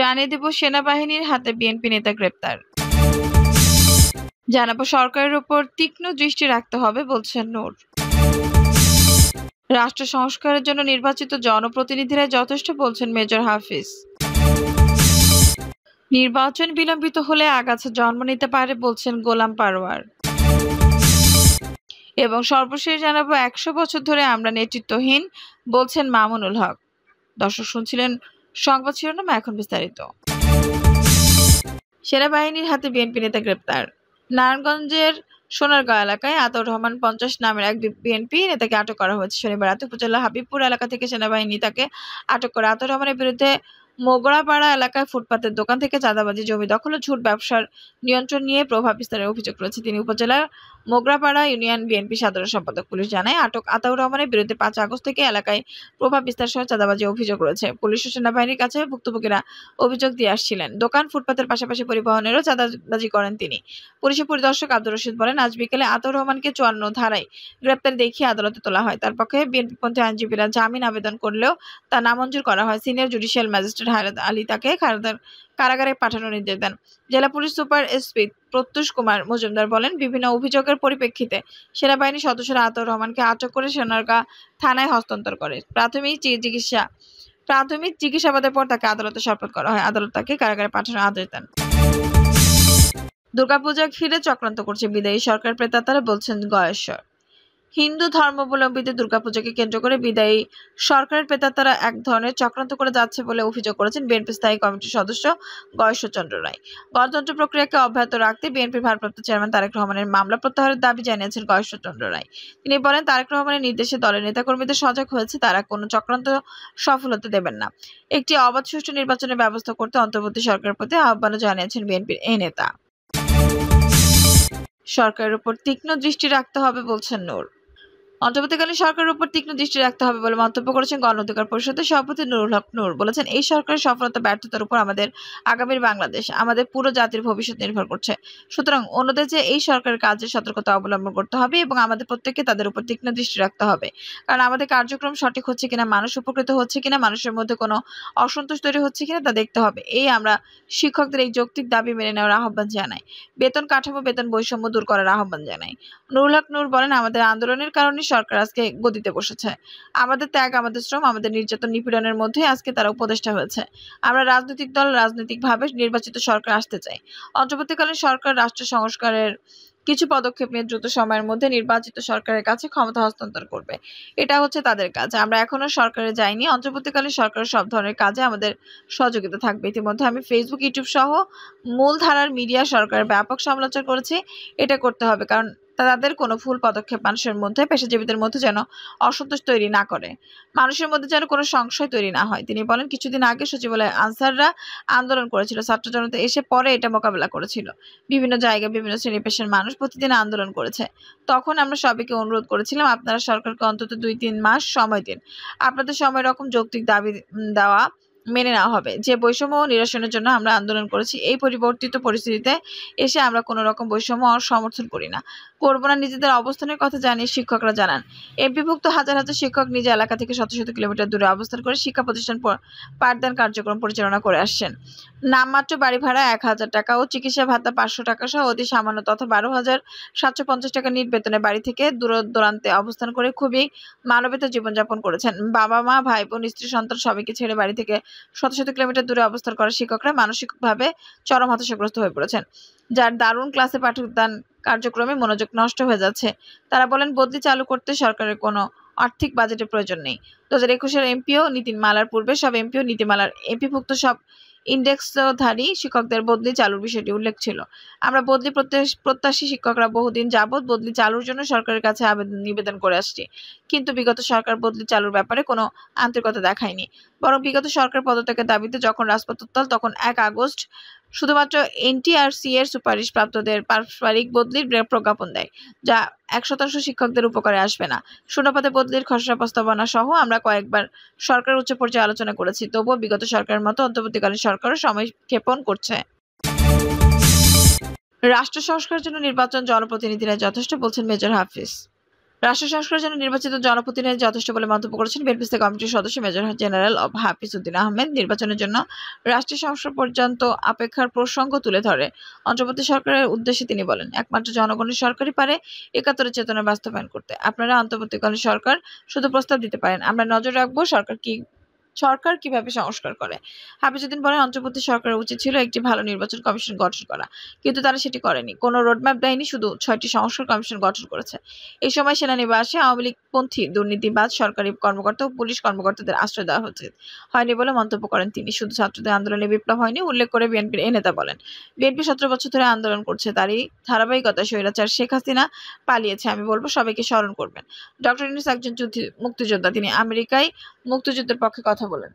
জানিয়ে দেব সেনাবাহিনীর হাতে বিএনপি নেতা গ্রেপ্তার জানাবো সরকারের উপর তীক্ষ্ণ দৃষ্টি রাখতে হবে বলছেন নূর রাষ্ট্র সংস্কারের জন্য নির্বাচিত জনপ্রতিনিধিরা যথেষ্ট বলছেন মেজর হাফিজ নির্বাচন বিলম্বিত হলে আগাছা জন্ম নিতে পারে বলছেন গোলাম পারোয়ার এবং সর্বশেষ জানাবো একশো বছর ধরে আমরা নেতৃত্বহীন বলছেন মামুনুল হক দর্শক শুনছিলেন সংবাদ শিরোনাম এখন বিস্তারিত সেনাবাহিনীর হাতে বিএনপি নেতা গ্রেপ্তার নারায়ণগঞ্জের সোনারগাঁও এলাকায় আতাউর রহমান পঞ্চাশ নামের এক বিএনপি নেতাকে আটক করা হয়েছে শনিবার রাতে উপজেলা হাবিবপুর এলাকা থেকে সেনাবাহিনী তাকে আটক করে আতাউর রহমানের বিরুদ্ধে মোগড়াপাড়া এলাকায় ফুটপাতের দোকান থেকে চাঁদাবাজি জমি দখল ও ঝুট ব্যবসার নিয়ন্ত্রণ নিয়ে প্রভাব বিস্তারের অভিযোগ রয়েছে তিনি উপজেলার মোগরাপাড়া ইউনিয়ন বিএনপি সাধারণ সম্পাদক পুলিশ জানায় আটক আতাউর রহমানের বিরুদ্ধে পাঁচ আগস্ট থেকে এলাকায় প্রভাব বিস্তার সহ চাঁদাবাজি অভিযোগ রয়েছে পুলিশ ও সেনাবাহিনীর কাছে ভুক্তভোগীরা অভিযোগ দিয়ে আসছিলেন দোকান ফুটপাতের পাশাপাশি পরিবহনেরও চাঁদাবাজি করেন তিনি পুলিশের পরিদর্শক আব্দুর রশিদ বলেন আজ বিকেলে আতাউর রহমানকে চুয়ান্ন ধারায় গ্রেপ্তার দেখিয়ে আদালতে তোলা হয় তার পক্ষে পন্থী আইনজীবীরা জামিন আবেদন করলেও তা নামঞ্জুর করা হয় senior judicial magistrate Hayrat Ali তাকে খারদার কারাগারে পাঠানোর নির্দেশ দেন জেলা police super SP Pratyush Kumar Majumdar বলেন বিভিন্ন অভিযোগের পরিপ্রেক্ষিতে সেনাবাহিনীর সদস্যরা আতর রহমানকে আটক করে সোনারগাঁ থানায় হস্তান্তর করে প্রাথমিক চিকিৎসা প্রাথমিক চিকিৎসাবাদের পর তাকে আদালতে সোপর্দ করা হয় আদালত তাকে কারাগারে পাঠানোর আদেশ দেন দুর্গাপূজা ঘিরে চক্রান্ত করছে বিদায়ী সরকার প্রেতাতারা বলছেন গয়েশ্বর হিন্দু ধর্মাবলম্বীদের দুর্গাপুজোকে কেন্দ্র করে বিদায়ী সরকারের প্রেতাত্মারা এক ধরনের চক্রান্ত করে যাচ্ছে বলে অভিযোগ করেছেন বিএনপি স্থায়ী কমিটির সদস্য গয়েশ্বরচন্দ্র রায় গণতন্ত্র প্রক্রিয়াকে অব্যাহত রাখতে বিএনপির ভারপ্রাপ্ত চেয়ারম্যান তারেক রহমানের মামলা প্রত্যাহারের দাবি জানিয়েছেন গয়েশ্বরচন্দ্র রায় তিনি বলেন তারেক রহমানের নির্দেশে দলের নেতাকর্মীদের সজাগ হয়েছে তারা কোনো চক্রান্ত সফল হতে দেবেন না একটি অবাধ সুষ্ঠু নির্বাচনের ব্যবস্থা করতে অন্তর্বর্তী সরকারের প্রতি আহ্বানও জানিয়েছেন বিএনপির এই নেতা সরকারের উপর তীক্ষ্ণ দৃষ্টি রাখতে হবে বলছেন নূর অন্তর্বর্তীকালীন সরকারের উপর তীক্ষ্ণ দৃষ্টি রাখতে হবে বলে মন্তব্য করেছেন গণ অধিকার পরিষদের সভাপতি নুরুল হক নূর বলেছেন এই সরকারের সফলতা ব্যর্থতার উপর আমাদের আগামীর বাংলাদেশ আমাদের পুরো জাতির ভবিষ্যৎ নির্ভর করছে সুতরাং অন্যদের যে এই সরকারের কাজে সতর্কতা অবলম্বন করতে হবে এবং আমাদের প্রত্যেককে তাদের উপর তীক্ষ্ণ দৃষ্টি রাখতে হবে কারণ আমাদের কার্যক্রম সঠিক হচ্ছে কিনা মানুষ উপকৃত হচ্ছে কিনা মানুষের মধ্যে কোনো অসন্তোষ তৈরি হচ্ছে কিনা তা দেখতে হবে এই আমরা শিক্ষকদের এই যৌক্তিক দাবি মেনে নেওয়ার আহ্বান জানাই বেতন কাঠামো বেতন বৈষম্য দূর করার আহ্বান জানাই নুরুল হক নূর বলেন আমাদের আন্দোলনের কারণে সরকার আজকে গদিতে বসেছে আমাদের ত্যাগ আমাদের শ্রম আমাদের নির্যাতন নিপীড়নের মধ্যে আজকে তারা উপদেষ্টা হয়েছে আমরা রাজনৈতিক দল রাজনৈতিকভাবে নির্বাচিত সরকার আসতে চাই অন্তর্বর্তীকালীন সরকার রাষ্ট্র সংস্কারের কিছু পদক্ষেপ নিয়ে দ্রুত সময়ের মধ্যে নির্বাচিত সরকারের কাছে ক্ষমতা হস্তান্তর করবে এটা হচ্ছে তাদের কাজ আমরা এখনো সরকারে যাইনি অন্তর্বর্তীকালীন সরকারের সব ধরনের কাজে আমাদের সহযোগিতা থাকবে ইতিমধ্যে আমি ফেসবুক ইউটিউব সহ মূলধারার মিডিয়া সরকারের ব্যাপক সমালোচনা করেছি এটা করতে হবে কারণ তা তাদের কোনো ভুল পদক্ষেপ মানুষের মধ্যে পেশাজীবীদের মধ্যে যেন অসন্তোষ তৈরি না করে মানুষের মধ্যে যেন কোনো সংশয় তৈরি না হয় তিনি বলেন কিছুদিন আগে সচিবালয় আনসাররা আন্দোলন করেছিল ছাত্র জনতা এসে পরে এটা মোকাবেলা করেছিল বিভিন্ন জায়গায় বিভিন্ন শ্রেণী পেশার মানুষ প্রতিদিন আন্দোলন করেছে তখন আমরা সবাইকে অনুরোধ করেছিলাম আপনারা সরকারকে অন্তত দুই তিন মাস সময় দিন আপনাদের সময় রকম যৌক্তিক দাবি দেওয়া মেনে নেওয়া হবে যে বৈষম্য নিরসনের জন্য আমরা আন্দোলন করেছি এই পরিবর্তিত পরিস্থিতিতে এসে আমরা কোনো রকম বৈষম্য সমর্থন করি না করব না নিজেদের অবস্থানের কথা জানিয়ে শিক্ষকরা জানান বিভক্ত হাজার হাজার শিক্ষক নিজ এলাকা থেকে শত শত কিলোমিটার দূরে অবস্থান করে শিক্ষা প্রতিষ্ঠান পাঠদান কার্যক্রম পরিচালনা করে আসছেন নামমাত্র বাড়ি ভাড়া এক হাজার টাকা ও চিকিৎসা ভাতা পাঁচশো টাকা সহ অতি সামান্য তথা বারো হাজার সাতশো পঞ্চাশ টাকা নিট বেতনে বাড়ি থেকে দূর দূরান্তে অবস্থান করে খুবই মানবিত জীবনযাপন করেছেন বাবা মা ভাই বোন স্ত্রী সন্তান সবাইকে ছেড়ে বাড়ি থেকে শত শত কিলোমিটার দূরে অবস্থান করা শিক্ষকরা মানসিকভাবে চরম হতাশাগ্রস্ত হয়ে পড়েছেন যার দারুণ ক্লাসে পাঠদান কার্যক্রমে মনোযোগ নষ্ট হয়ে যাচ্ছে তারা বলেন বদলি চালু করতে সরকারের কোনো আর্থিক বাজেটের প্রয়োজন নেই দু হাজার একুশের এমপিও নীতিমালার পূর্বে সব এমপিও নীতিমালার এমপিভুক্ত সব ইন্ডেক্সধারী শিক্ষকদের বদলি চালুর বিষয়টি উল্লেখ ছিল আমরা বদলি প্রত্যাশী শিক্ষকরা বহুদিন যাবৎ বদলি চালুর জন্য সরকারের কাছে আবেদন নিবেদন করে আসছি কিন্তু বিগত সরকার বদলি চালুর ব্যাপারে কোনো আন্তরিকতা দেখায়নি বরং বিগত সরকার পদত্যাগের দাবিতে যখন রাজপথ উত্তাল তখন এক আগস্ট শুধুমাত্র এনটিআরসি এর সুপারিশপ্রাপ্তদের পারস্পরিক বদলির প্রজ্ঞাপন দেয় যা এক শতাংশ শিক্ষকদের উপকারে আসবে না শূন্যপদে বদলির খসড়া প্রস্তাবনা সহ আমরা কয়েকবার সরকার উচ্চ পর্যায়ে আলোচনা করেছি তবুও বিগত সরকারের মতো অন্তর্বর্তীকালীন সরকারও সময় ক্ষেপণ করছে রাষ্ট্র সংস্কারের জন্য নির্বাচন জনপ্রতিনিধিরা যথেষ্ট বলছেন মেজর হাফিজ রাষ্ট্র সংস্কারের জন্য নির্বাচিত জনপ্রতিনিধি যথেষ্ট বলে মন্তব্য করেছেন বিএনপিসি কমিটির সদস্য মেজর জেনারেল অব হাফিজ উদ্দিন আহমেদ নির্বাচনের জন্য রাষ্ট্রীয় সংস্কার পর্যন্ত অপেক্ষার প্রসঙ্গ তুলে ধরে অন্তর্বর্তী সরকারের উদ্দেশ্যে তিনি বলেন একমাত্র জনগণের সরকারই পারে একাত্তরের চেতনা বাস্তবায়ন করতে আপনারা অন্তর্বর্তীকালীন সরকার শুধু প্রস্তাব দিতে পারেন আমরা নজর রাখবো সরকার কি সরকার কিভাবে সংস্কার করে হাফিজুদ্দিন বলেন অন্তর্বর্তী সরকারের উচিত ছিল একটি ভালো নির্বাচন কমিশন গঠন করা কিন্তু তারা সেটি করেনি কোনো রোডম্যাপ দেয়নি শুধু ছয়টি সংস্কার কমিশন গঠন করেছে এই সময় সেনানিবাসে আওয়ামী লীগপন্থী দুর্নীতিবাদ সরকারি কর্মকর্তা ও পুলিশ কর্মকর্তাদের আশ্রয় দেওয়া হচ্ছে হয়নি বলে মন্তব্য করেন তিনি শুধু ছাত্রদের আন্দোলনে বিপ্লব হয়নি উল্লেখ করে বিএনপির এ নেতা বলেন বিএনপি সতেরো বছর ধরে আন্দোলন করছে তারই ধারাবাহিকতা স্বৈরাচার শেখ হাসিনা পালিয়েছে আমি বলবো সবাইকে স্মরণ করবেন ডক্টর ইউনুস একজন মুক্তিযোদ্ধা তিনি আমেরিকায় মুক্তিযুদ্ধের পক্ষে কথা বলেন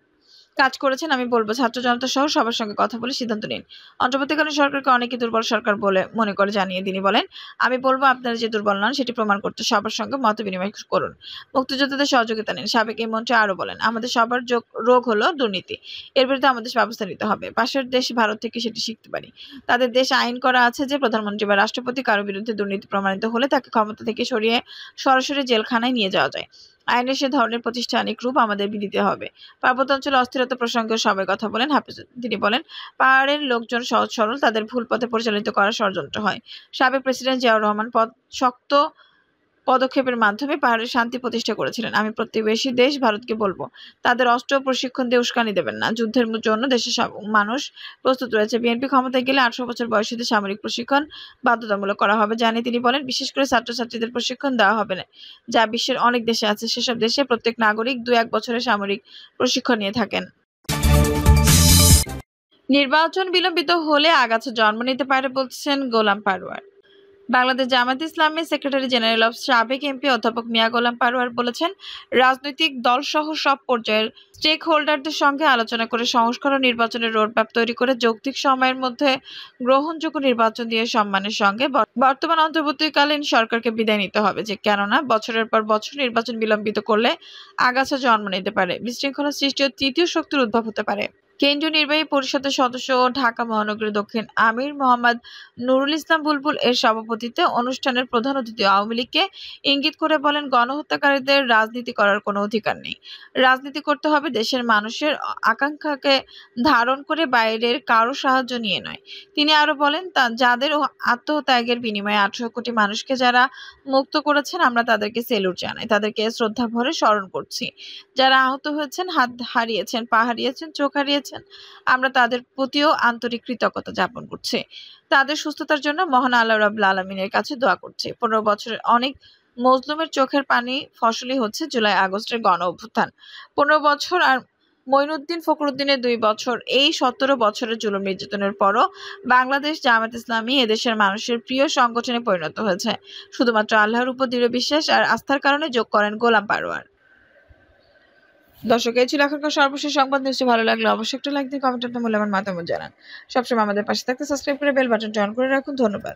কাজ করেছেন আমি বলবো ছাত্র জনতা সহ সবার সঙ্গে কথা বলে সিদ্ধান্ত নিন অন্তর্বর্তীকালীন সরকারকে অনেকে দুর্বল সরকার বলে মনে করে জানিয়ে তিনি বলেন আমি বলবো আপনারা যে দুর্বল নন সেটি প্রমাণ করতে সবার সঙ্গে মত বিনিময় করুন মুক্তিযোদ্ধাদের সহযোগিতা নিন সাবেক এই মন্ত্রী আরও বলেন আমাদের সবার যোগ রোগ হলো দুর্নীতি এর বিরুদ্ধে আমাদের ব্যবস্থা নিতে হবে পাশের দেশ ভারত থেকে সেটি শিখতে পারি তাদের দেশে আইন করা আছে যে প্রধানমন্ত্রী বা রাষ্ট্রপতি কারোর বিরুদ্ধে দুর্নীতি প্রমাণিত হলে তাকে ক্ষমতা থেকে সরিয়ে সরাসরি জেলখানায় নিয়ে যাওয়া যায় আইনের সে ধরনের প্রতিষ্ঠানিক রূপ আমাদের দিতে হবে পার্বত্যাঞ্চলে অস্থিরতা প্রসঙ্গে সবাই কথা বলেন হাফিজ তিনি বলেন পাহাড়ের লোকজন সহজ সরল তাদের ভুল পথে পরিচালিত করার ষড়যন্ত্র হয় সাবেক প্রেসিডেন্ট জিয়াউর রহমান পদ শক্ত পদক্ষেপের মাধ্যমে পাহাড়ে শান্তি প্রতিষ্ঠা করেছিলেন আমি প্রতিবেশী দেশ ভারতকে বলবো তাদের অস্ত্র প্রশিক্ষণ দিয়ে উস্কানি দেবেন না যুদ্ধের জন্য দেশের মানুষ প্রস্তুত রয়েছে বিএনপি ক্ষমতায় গেলে আঠারো বছর বয়সীদের সামরিক প্রশিক্ষণ বাধ্যতামূলক করা হবে জানি তিনি বলেন বিশেষ করে ছাত্রছাত্রীদের প্রশিক্ষণ দেওয়া হবে না যা বিশ্বের অনেক দেশে আছে সেসব দেশে প্রত্যেক নাগরিক দু এক বছরের সামরিক প্রশিক্ষণ নিয়ে থাকেন নির্বাচন বিলম্বিত হলে আগাছা জন্ম নিতে পারে বলছেন গোলাম পারোয়ার বাংলাদেশ জামায়াত ইসলামের সেক্রেটারি জেনারেল অফ সাবেক এমপি অধ্যাপক মিয়া গোলাম পারোয়ার বলেছেন রাজনৈতিক দলসহ সব পর্যায়ের স্টেক হোল্ডারদের সঙ্গে আলোচনা করে সংস্কার ও নির্বাচনের রোডম্যাপ তৈরি করে যৌক্তিক সময়ের মধ্যে গ্রহণযোগ্য নির্বাচন দিয়ে সম্মানের সঙ্গে বর্তমান অন্তর্বর্তীকালীন সরকারকে বিদায় নিতে হবে যে কেননা বছরের পর বছর নির্বাচন বিলম্বিত করলে আগাছা জন্ম নিতে পারে বিশৃঙ্খলা সৃষ্টি ও তৃতীয় শক্তির উদ্ভব হতে পারে কেন্দ্রীয় নির্বাহী পরিষদের সদস্য ও ঢাকা মহানগরী দক্ষিণ আমির মোহাম্মদ নুরুল ইসলাম বুলবুল এর সভাপতিত্বে অনুষ্ঠানের প্রধান অতিথি আওয়ামী লীগকে ইঙ্গিত করে বলেন গণহত্যাকারীদের রাজনীতি করার কোনো অধিকার নেই রাজনীতি করতে হবে দেশের মানুষের আকাঙ্ক্ষাকে ধারণ করে বাইরের কারো সাহায্য নিয়ে নয় তিনি আরো বলেন যাদের আত্মত্যাগের বিনিময়ে আঠারো কোটি মানুষকে যারা মুক্ত করেছেন আমরা তাদেরকে সেলুট জানাই তাদেরকে শ্রদ্ধা ভরে স্মরণ করছি যারা আহত হয়েছেন হাত হারিয়েছেন পা হারিয়েছেন চোখ হারিয়েছেন দিয়েছেন আমরা তাদের প্রতিও আন্তরিক কৃতজ্ঞতা জ্ঞাপন করছি তাদের সুস্থতার জন্য মহান আল্লাহ রাবুল আলমিনের কাছে দোয়া করছি পনেরো বছরের অনেক মজলুমের চোখের পানি ফসলই হচ্ছে জুলাই আগস্টের গণ অভ্যুত্থান পনেরো বছর আর মইনুদ্দিন ফখরুদ্দিনের দুই বছর এই সতেরো বছরের জুলুম নির্যাতনের পরও বাংলাদেশ জামাত ইসলামী এদেশের মানুষের প্রিয় সংগঠনে পরিণত হয়েছে শুধুমাত্র আল্লাহর উপর দৃঢ় বিশ্বাস আর আস্থার কারণে যোগ করেন গোলাম পারোয়ার দর্শক এই ছিল এখনকার সর্বশেষ সংবাদ নিশ্চয়ই ভালো লাগলে অবশ্যই একটা লাইক দিয়ে কমেন্ট করতে মূল্যবান মতামত জানান সবসময় আমাদের পাশে থাকতে সাবস্ক্রাইব করে বেল বাটনটি অন করে রাখুন ধন্যবাদ